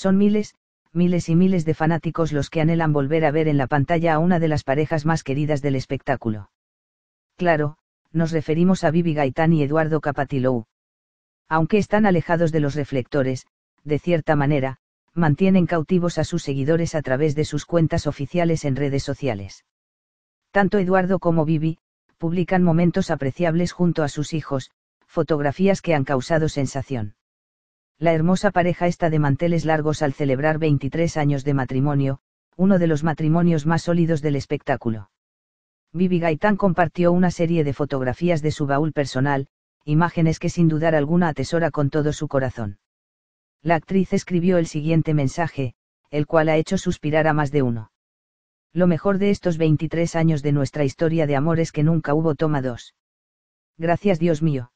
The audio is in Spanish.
Son miles, miles y miles de fanáticos los que anhelan volver a ver en la pantalla a una de las parejas más queridas del espectáculo. Claro, nos referimos a Vivi Gaitán y Eduardo Capatilou. Aunque están alejados de los reflectores, de cierta manera, mantienen cautivos a sus seguidores a través de sus cuentas oficiales en redes sociales. Tanto Eduardo como Vivi, publican momentos apreciables junto a sus hijos, fotografías que han causado sensación. La hermosa pareja está de manteles largos al celebrar 23 años de matrimonio, uno de los matrimonios más sólidos del espectáculo. Vivi Gaitán compartió una serie de fotografías de su baúl personal, imágenes que sin dudar alguna atesora con todo su corazón. La actriz escribió el siguiente mensaje, el cual ha hecho suspirar a más de uno. Lo mejor de estos 23 años de nuestra historia de amor es que nunca hubo toma dos. Gracias Dios mío.